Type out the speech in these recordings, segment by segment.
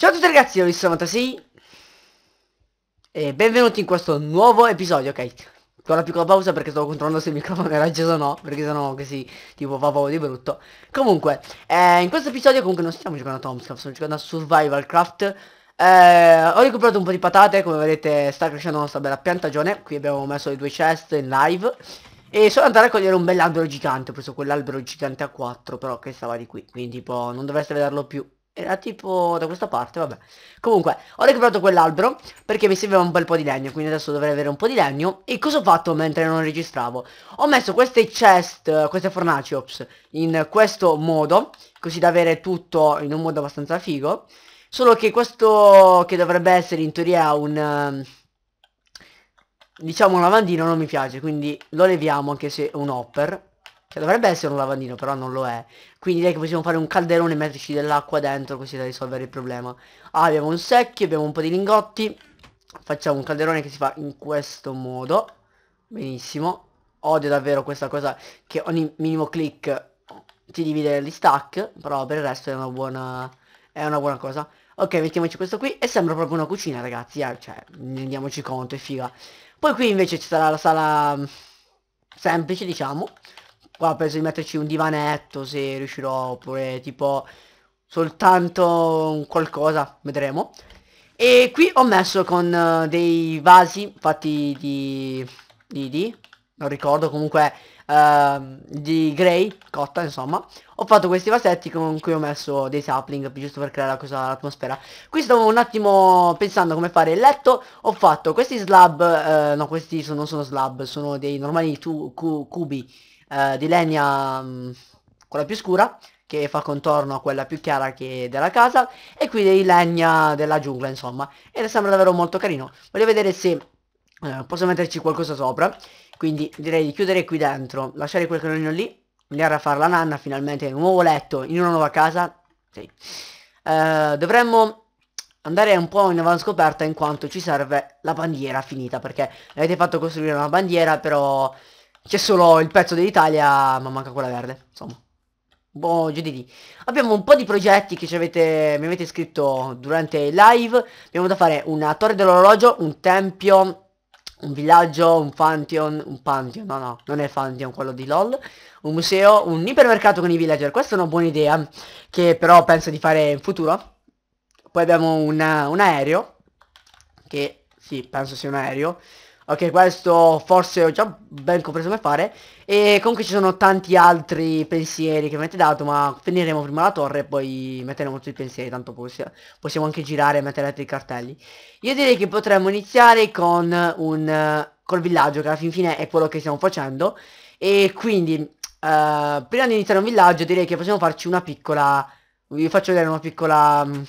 Ciao a tutti ragazzi, io sono 96 e benvenuti in questo nuovo episodio, ok? Con una piccola pausa perché stavo controllando se il microfono era acceso o no, perché sennò così tipo fa proprio di brutto. Comunque, eh, in questo episodio comunque non stiamo giocando a Tomscraft, stiamo giocando a Survival Craft. Eh, ho recuperato un po' di patate, come vedete sta crescendo la nostra bella piantagione, qui abbiamo messo le due chest in live. E sono andato a raccogliere un bell'albero gigante, ho preso quell'albero gigante a 4 però che stava di qui, quindi tipo non dovreste vederlo più era tipo da questa parte, vabbè. Comunque, ho recuperato quell'albero perché mi serviva un bel po' di legno, quindi adesso dovrei avere un po' di legno. E cosa ho fatto mentre non registravo? Ho messo queste chest, queste fornaci, ops, in questo modo, così da avere tutto in un modo abbastanza figo. Solo che questo che dovrebbe essere in teoria un... Ehm, diciamo un lavandino non mi piace, quindi lo leviamo anche se è un hopper. Che dovrebbe essere un lavandino, però non lo è. Quindi direi che possiamo fare un calderone e metterci dell'acqua dentro così da risolvere il problema. Ah, abbiamo un secchio, abbiamo un po' di lingotti. Facciamo un calderone che si fa in questo modo. Benissimo. Odio davvero questa cosa che ogni minimo click ti divide gli stack. Però per il resto è una buona, è una buona cosa. Ok, mettiamoci questo qui e sembra proprio una cucina ragazzi, eh? cioè, rendiamoci conto, è figa. Poi qui invece ci sarà la sala mm, semplice, diciamo, Guarda, penso di metterci un divanetto se riuscirò, oppure tipo soltanto un qualcosa, vedremo. E qui ho messo con uh, dei vasi fatti di... di... di non ricordo, comunque uh, di grey, cotta insomma. Ho fatto questi vasetti con cui ho messo dei sapling, giusto per creare la cosa, l'atmosfera. Qui stavo un attimo pensando come fare il letto, ho fatto questi slab, uh, no questi sono, non sono slab, sono dei normali tu, cu, cubi eh, di legna mm, quella più scura che fa contorno a quella più chiara che della casa e qui dei legna della giungla insomma ed sembra davvero molto carino voglio vedere se eh, posso metterci qualcosa sopra quindi direi di chiudere qui dentro lasciare quel canonino lì andare a fare la nanna finalmente un nuovo letto in una nuova casa sì. eh, dovremmo andare un po' in avanscoperta in quanto ci serve la bandiera finita perché avete fatto costruire una bandiera però c'è solo il pezzo dell'Italia, ma manca quella verde, insomma. Boh, giù di Abbiamo un po' di progetti che ci avete, mi avete scritto durante il live. Abbiamo da fare una torre dell'orologio, un tempio, un villaggio, un pantheon, un pantheon, no no, non è pantheon quello di LOL. Un museo, un ipermercato con i villager, questa è una buona idea, che però penso di fare in futuro. Poi abbiamo una, un aereo, che sì, penso sia un aereo. Ok, questo forse ho già ben compreso come fare. E comunque ci sono tanti altri pensieri che mi avete dato, ma finiremo prima la torre e poi metteremo tutti i pensieri, tanto possiamo anche girare e mettere altri cartelli. Io direi che potremmo iniziare con un col villaggio, che alla fin fine è quello che stiamo facendo. E quindi, eh, prima di iniziare un villaggio, direi che possiamo farci una piccola... Vi faccio vedere una piccola mm,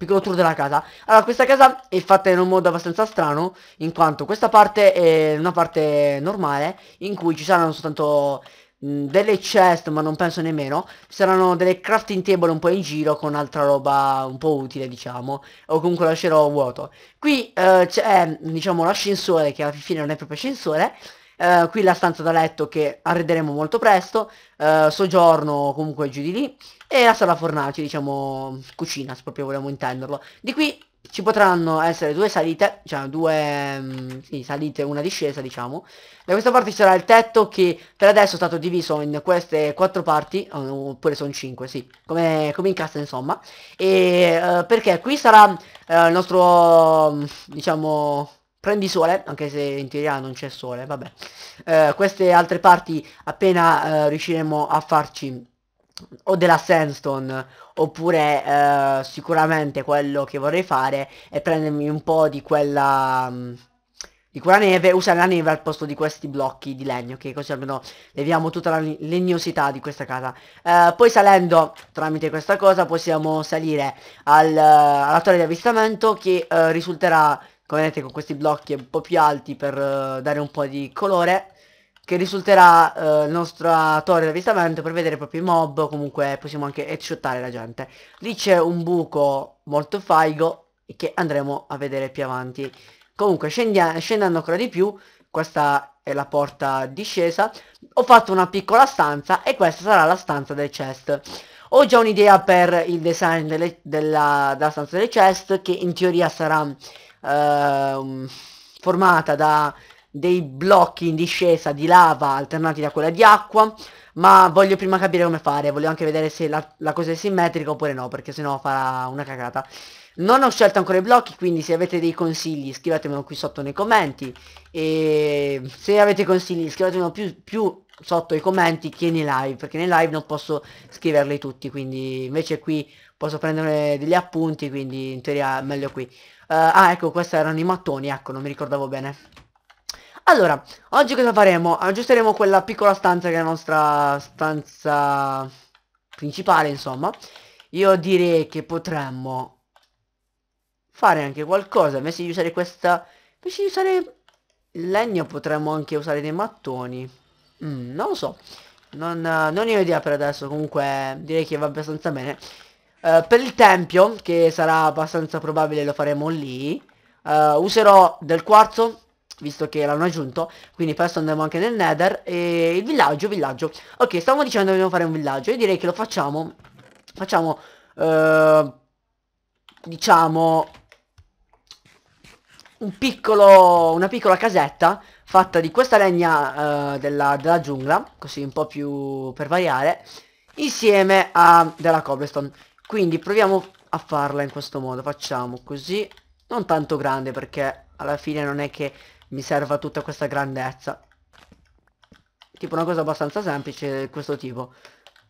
piccolo tour della casa Allora questa casa è fatta in un modo abbastanza strano In quanto questa parte è una parte normale In cui ci saranno soltanto mh, delle chest ma non penso nemmeno Ci saranno delle crafting table un po' in giro Con altra roba un po' utile diciamo O comunque lascerò vuoto Qui eh, c'è diciamo l'ascensore che alla fine non è proprio ascensore eh, qui la stanza da letto che arrederemo molto presto, uh, soggiorno comunque giù di lì, e la sala fornace, diciamo cucina, se proprio vogliamo intenderlo. Di qui ci potranno essere due salite, cioè due um, sì, salite una discesa, diciamo. Da questa parte ci sarà il tetto che per adesso è stato diviso in queste quattro parti, eh, oppure sono cinque, sì, come, come in cassa insomma. E uh, perché qui sarà il nostro, mm, diciamo prendi sole, anche se in teoria non c'è sole, vabbè. Eh, queste altre parti appena eh, riusciremo a farci o della sandstone oppure eh, sicuramente quello che vorrei fare è prendermi un po' di quella mm, di quella neve usare la neve al posto di questi blocchi di legno che così almeno leviamo tutta la legnosità di questa casa eh, poi salendo tramite questa cosa possiamo salire al, alla torre di avvistamento che eh, risulterà come vedete con questi blocchi un po' più alti per uh, dare un po' di colore che risulterà eh, il uh, nostra torre d'avvistamento per vedere proprio i mob comunque possiamo anche headshottare la gente lì c'è un buco molto faigo che andremo a vedere più avanti comunque scendendo ancora di più questa è la porta discesa ho fatto una piccola stanza e questa sarà la stanza del chest ho già un'idea per il design delle, della, della stanza del chest che in teoria sarà eh, formata da dei blocchi in discesa di lava alternati da quella di acqua ma voglio prima capire come fare voglio anche vedere se la, la cosa è simmetrica oppure no perché sennò farà una cagata non ho scelto ancora i blocchi quindi se avete dei consigli scrivetemelo qui sotto nei commenti e se avete consigli scrivetemelo più, più sotto i commenti che nei live perché nei live non posso scriverli tutti quindi invece qui posso prendere degli appunti quindi in teoria meglio qui eh, ah, ecco, questi erano i mattoni, ecco, non mi ricordavo bene. Allora, oggi cosa faremo? Aggiusteremo quella piccola stanza che è la nostra stanza principale, insomma. Io direi che potremmo fare anche qualcosa. Invece di usare questa... Invece di usare il legno potremmo anche usare dei mattoni. Mm, non lo so. Non, non ho idea per adesso. Comunque direi che va abbastanza bene. Eh, per il tempio, che sarà abbastanza probabile lo faremo lì, uh, userò del quarzo, visto che l'hanno aggiunto, quindi presto andremo anche nel nether, e il villaggio, villaggio. Ok, stavamo dicendo che dobbiamo fare un villaggio, e direi che lo facciamo, facciamo, uh, diciamo, un piccolo, una piccola casetta fatta di questa legna della, della giungla, così un po' più per variare, insieme a della cobblestone quindi proviamo a farla in questo modo. Facciamo così. Non tanto grande perché alla fine non è che mi serva tutta questa grandezza. Tipo una cosa abbastanza semplice di questo tipo.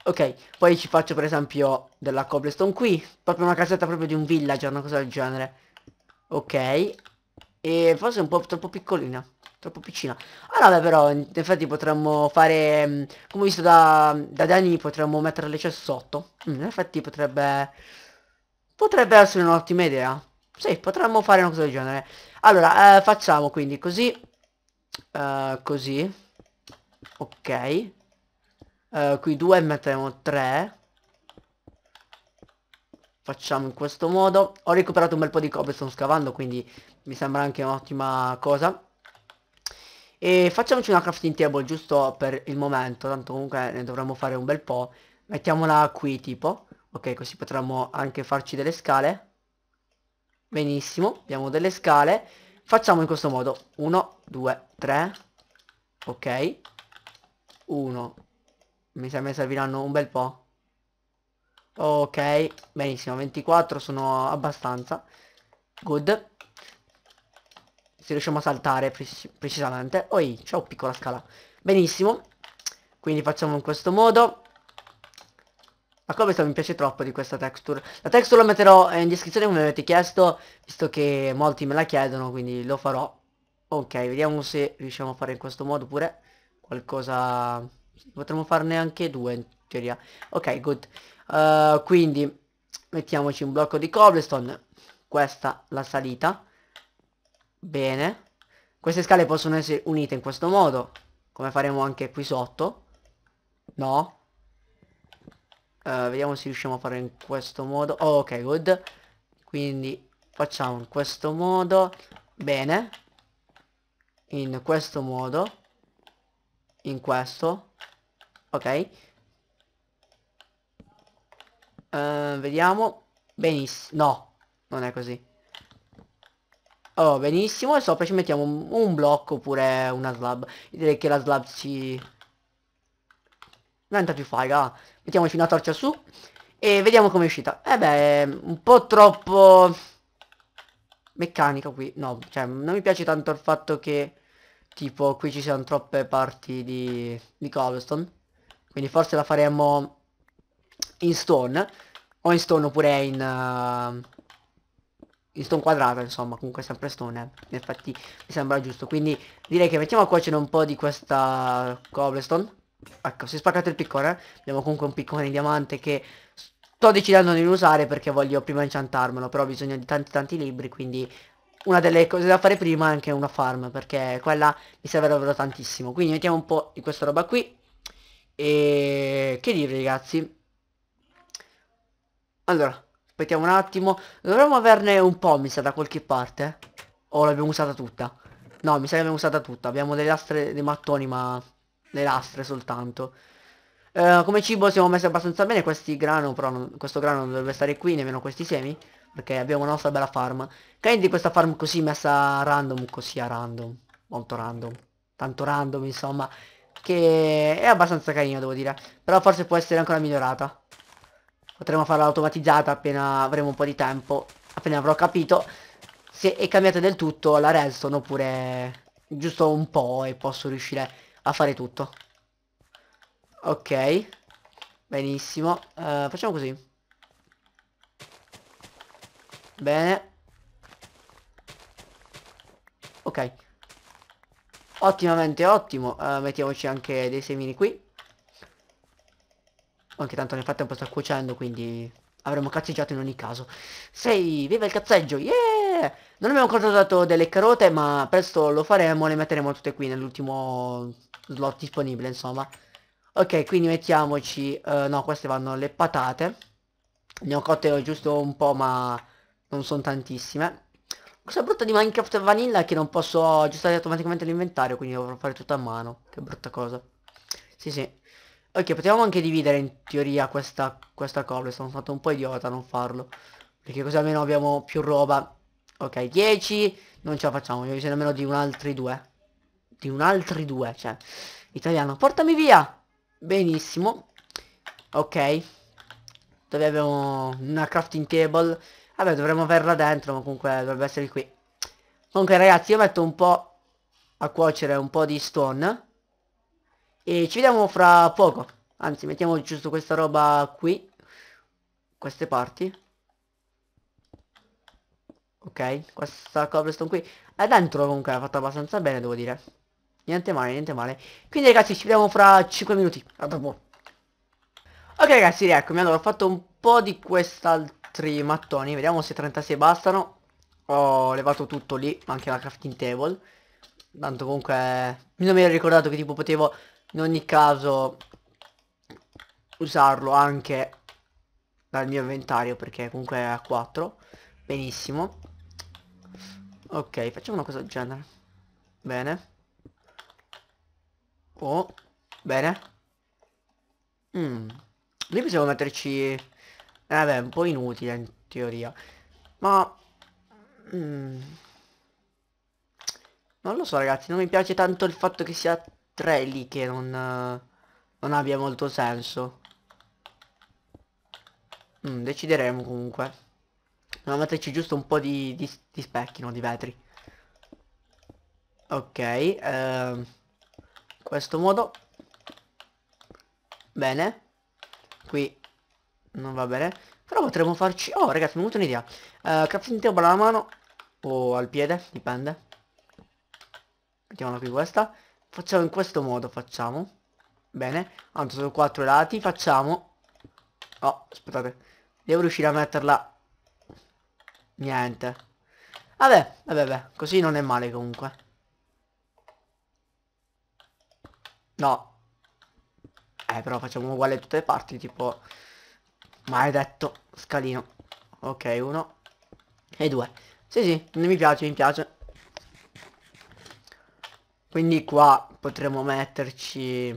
Ok, poi ci faccio per esempio della cobblestone qui. Proprio una casetta proprio di un villager, una cosa del genere. Ok. E forse è un po' troppo piccolina troppo piccina. Ah no, però, in effetti potremmo fare, mm, come visto da, da Dani, potremmo metterle c'è sotto. Mm, in effetti potrebbe, potrebbe essere un'ottima idea. Sì, potremmo fare una cosa del genere. Allora, eh, facciamo quindi così, eh, così, ok. Eh, qui due metteremo tre. Facciamo in questo modo. Ho recuperato un bel po' di cobre, sto scavando, quindi mi sembra anche un'ottima cosa. E facciamoci una crafting table giusto per il momento, tanto comunque ne dovremmo fare un bel po'. Mettiamola qui tipo, ok così potremmo anche farci delle scale. Benissimo, abbiamo delle scale. Facciamo in questo modo, 1, 2, 3, ok. 1, mi sembra serviranno un bel po'. Ok, benissimo, 24 sono abbastanza. Good se riusciamo a saltare precis precisamente. Oi, ciao piccola scala. Benissimo. Quindi facciamo in questo modo. come cobblestone mi piace troppo di questa texture. La texture la metterò in descrizione come avete chiesto, visto che molti me la chiedono, quindi lo farò. Ok, vediamo se riusciamo a fare in questo modo pure qualcosa... Potremmo farne anche due in teoria. Ok, good. Uh, quindi mettiamoci un blocco di cobblestone. Questa la salita. Bene. Queste scale possono essere unite in questo modo, come faremo anche qui sotto. No. Uh, vediamo se riusciamo a fare in questo modo. Oh, ok, good. Quindi facciamo in questo modo. Bene. In questo modo. In questo. Ok. Uh, vediamo. Benissimo. No, non è così. Oh, benissimo, e sopra ci mettiamo un, un blocco oppure una slab. direi che la slab si... Diventa più fai, faga. Mettiamoci una torcia su e vediamo come è uscita. Eh beh, un po' troppo meccanica qui. No, cioè non mi piace tanto il fatto che tipo qui ci siano troppe parti di, di cobblestone. Quindi forse la faremo in stone. O in stone oppure in... Uh il stone quadrato insomma comunque sempre stone in effetti mi sembra giusto quindi direi che mettiamo a cuocere un po' di questa cobblestone ecco si è spaccato il piccone abbiamo comunque un piccone di diamante che sto decidendo di non usare perché voglio prima inciantarmelo però ho bisogno di tanti tanti libri quindi una delle cose da fare prima è anche una farm perché quella mi serve davvero tantissimo quindi mettiamo un po' di questa roba qui e che dire ragazzi allora Aspettiamo un attimo. Dovremmo averne un po', mi sa, da qualche parte. Eh. O l'abbiamo usata tutta? No, mi sa che l'abbiamo usata tutta. Abbiamo delle lastre, dei mattoni, ma... Le lastre soltanto. Uh, come cibo siamo messi abbastanza bene questi grano, però non, questo grano non dovrebbe stare qui, nemmeno questi semi, perché abbiamo una nostra bella farm. Quindi questa farm così messa random, così a random, molto random, tanto random insomma, che è abbastanza carina devo dire, però forse può essere ancora migliorata. Potremmo farla automatizzata appena avremo un po' di tempo appena avrò capito se è cambiata del tutto la redstone oppure giusto un po' e posso riuscire a fare tutto ok benissimo uh, facciamo così bene ok ottimamente ottimo uh, mettiamoci anche dei semini qui anche tanto nel frattempo sta cuocendo, quindi avremmo cazzeggiato in ogni caso. Sei, viva il cazzeggio, yeah! Non abbiamo ancora dato delle carote, ma presto lo faremo, le metteremo tutte qui nell'ultimo slot disponibile, insomma. Ok, quindi mettiamoci... Uh, no, queste vanno le patate. Ne ho cotte giusto un po', ma non sono tantissime. Cosa brutta di Minecraft Vanilla che non posso aggiustare automaticamente l'inventario, quindi dovrò fare tutto a mano. Che brutta cosa. Sì, sì. Ok, potevamo anche dividere in teoria questa, questa coble, sono stato un po' idiota a non farlo. Perché così almeno abbiamo più roba. Ok, 10, non ce la facciamo, ho bisogno almeno di un altri due. Di un altri due, cioè. Italiano, portami via! Benissimo. Ok. Dove abbiamo una crafting table. Vabbè, dovremmo averla dentro, ma comunque dovrebbe essere qui. Comunque ragazzi, io metto un po' a cuocere un po' di stone e ci vediamo fra poco. Anzi, mettiamo giusto questa roba qui. Queste parti. Ok, questa cobblestone qui. È dentro comunque, ha fatto abbastanza bene, devo dire. Niente male, niente male. Quindi ragazzi, ci vediamo fra 5 minuti. A dopo. Ok ragazzi, eccomi. Allora, ho fatto un po' di quest'altri mattoni. Vediamo se 36 bastano. Ho levato tutto lì, anche la crafting table. Tanto comunque... non mi ero ricordato che tipo potevo in ogni caso usarlo anche dal mio inventario perché comunque è a 4 benissimo ok facciamo una cosa del genere bene oh bene mm. lì possiamo metterci eh beh un po' inutile in teoria ma mm. non lo so ragazzi non mi piace tanto il fatto che sia 3 lì che non, non abbia molto senso. Mm, decideremo comunque. Dobbiamo metterci giusto un po' di, di, di specchi, no? Di vetri. Ok. Eh, in questo modo. Bene. Qui non va bene. Però potremmo farci... Oh ragazzi, mi è venuta un'idea. Uh, crafting table alla mano o al piede, dipende. Mettiamola qui questa facciamo in questo modo facciamo bene tanto sono quattro lati facciamo oh aspettate devo riuscire a metterla niente vabbè vabbè vabbè così non è male comunque no eh però facciamo uguale tutte le parti tipo maledetto scalino ok uno e due sì sì mi piace mi piace quindi qua potremmo metterci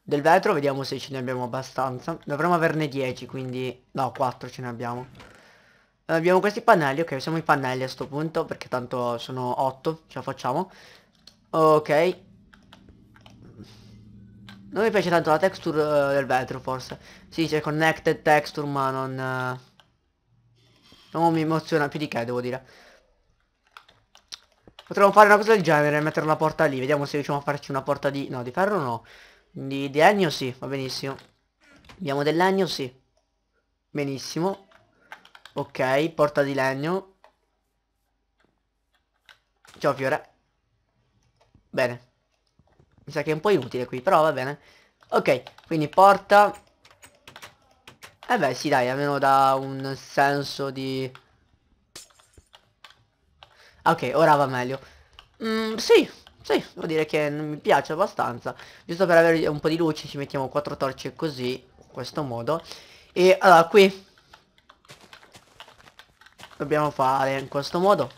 del vetro, vediamo se ce ne abbiamo abbastanza. Dovremmo averne 10, quindi... No, 4 ce ne abbiamo. Abbiamo questi pannelli, ok, usiamo i pannelli a sto punto, perché tanto sono 8, ce la facciamo. Ok. Non mi piace tanto la texture uh, del vetro, forse. Sì, c'è connected texture, ma non... Uh, non mi emoziona più di che, devo dire. Potremmo fare una cosa del genere, mettere la porta lì. Vediamo se riusciamo a farci una porta di... No, di ferro no. Di, di legno sì, va benissimo. Abbiamo del legno sì. Benissimo. Ok, porta di legno. Ciao Fiore. Bene. Mi sa che è un po' inutile qui, però va bene. Ok, quindi porta... Eh beh, sì, dai, almeno da un senso di... Ok, ora va meglio. Mm, sì, sì, devo dire che mi piace abbastanza. Giusto per avere un po' di luce ci mettiamo quattro torce così, in questo modo. E allora qui dobbiamo fare in questo modo.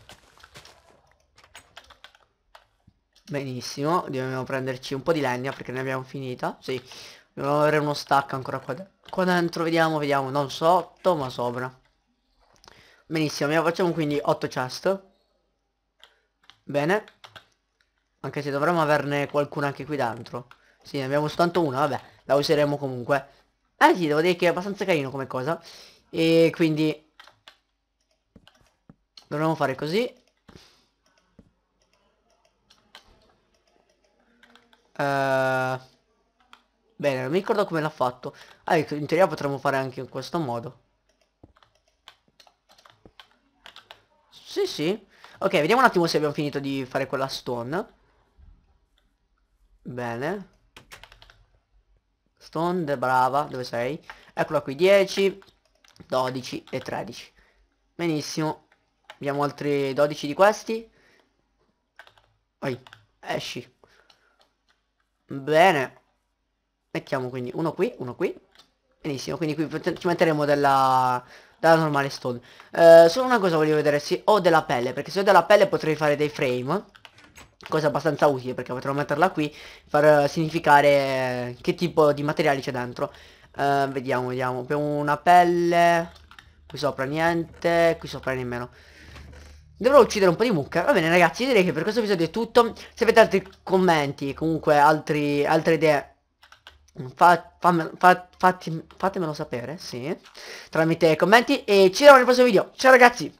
Benissimo, dobbiamo prenderci un po' di legna perché ne abbiamo finita. Sì, dobbiamo avere uno stack ancora qua, qua dentro. Vediamo, vediamo, non sotto ma sopra. Benissimo, facciamo quindi 8 chest Bene. Anche se dovremmo averne qualcuno anche qui dentro. Sì, ne abbiamo soltanto una, vabbè. La useremo comunque. Eh sì, devo dire che è abbastanza carino come cosa. E quindi... Dovremmo fare così. Uh, bene, non mi ricordo come l'ha fatto. Ah, ecco, in teoria potremmo fare anche in questo modo. Sì, sì. Ok, vediamo un attimo se abbiamo finito di fare quella stone. Bene. Stone, brava, dove sei? Eccola qui, 10, 12 e 13. Benissimo. Abbiamo altri 12 di questi. Oi, esci. Bene. Mettiamo quindi uno qui, uno qui. Benissimo, quindi qui ci metteremo della, dalla normale stone eh, Solo una cosa voglio vedere se ho della pelle Perché se ho della pelle potrei fare dei frame Cosa abbastanza utile perché potrò metterla qui Far significare che tipo di materiali c'è dentro eh, Vediamo, vediamo Abbiamo una pelle Qui sopra niente Qui sopra nemmeno Dovrò uccidere un po' di mucca. Va bene ragazzi, direi che per questo episodio è tutto. Se avete altri commenti, comunque altri, altre idee Fa, fammelo, fa, fatti, fatemelo sapere, sì. Tramite commenti e ci vediamo nel prossimo video. Ciao ragazzi!